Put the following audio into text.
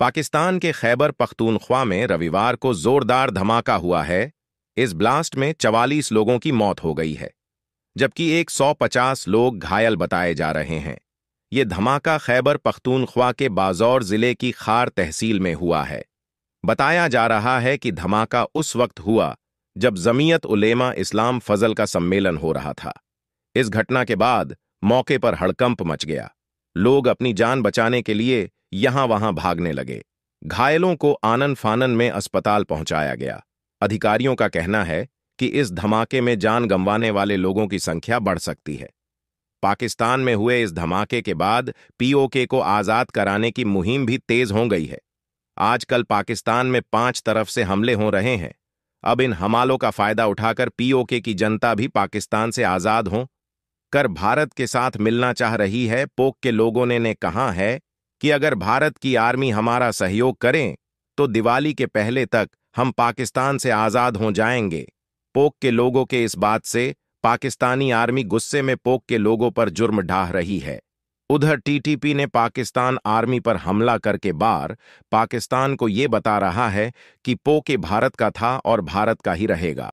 पाकिस्तान के खैबर पख्तूनख्वा में रविवार को जोरदार धमाका हुआ है इस ब्लास्ट में 44 लोगों की मौत हो गई है जबकि 150 लोग घायल बताए जा रहे हैं ये धमाका खैबर पख्तूनख्वा के बाजौर जिले की खार तहसील में हुआ है बताया जा रहा है कि धमाका उस वक्त हुआ जब जमीयत उलेमा इस्लाम फजल का सम्मेलन हो रहा था इस घटना के बाद मौके पर हड़कंप मच गया लोग अपनी जान बचाने के लिए यहां वहां भागने लगे घायलों को आनन फानन में अस्पताल पहुंचाया गया अधिकारियों का कहना है कि इस धमाके में जान गंवाने वाले लोगों की संख्या बढ़ सकती है पाकिस्तान में हुए इस धमाके के बाद पीओके को आज़ाद कराने की मुहिम भी तेज हो गई है आजकल पाकिस्तान में पांच तरफ से हमले हो रहे हैं अब इन हमालों का फायदा उठाकर पीओके की जनता भी पाकिस्तान से आज़ाद हों कर भारत के साथ मिलना चाह रही है पोक के लोगों ने, ने कहा है कि अगर भारत की आर्मी हमारा सहयोग करें तो दिवाली के पहले तक हम पाकिस्तान से आज़ाद हो जाएंगे पोक के लोगों के इस बात से पाकिस्तानी आर्मी गुस्से में पोक के लोगों पर जुर्म ढाह रही है उधर टीटीपी ने पाकिस्तान आर्मी पर हमला करके बार पाकिस्तान को ये बता रहा है कि पोके भारत का था और भारत का ही रहेगा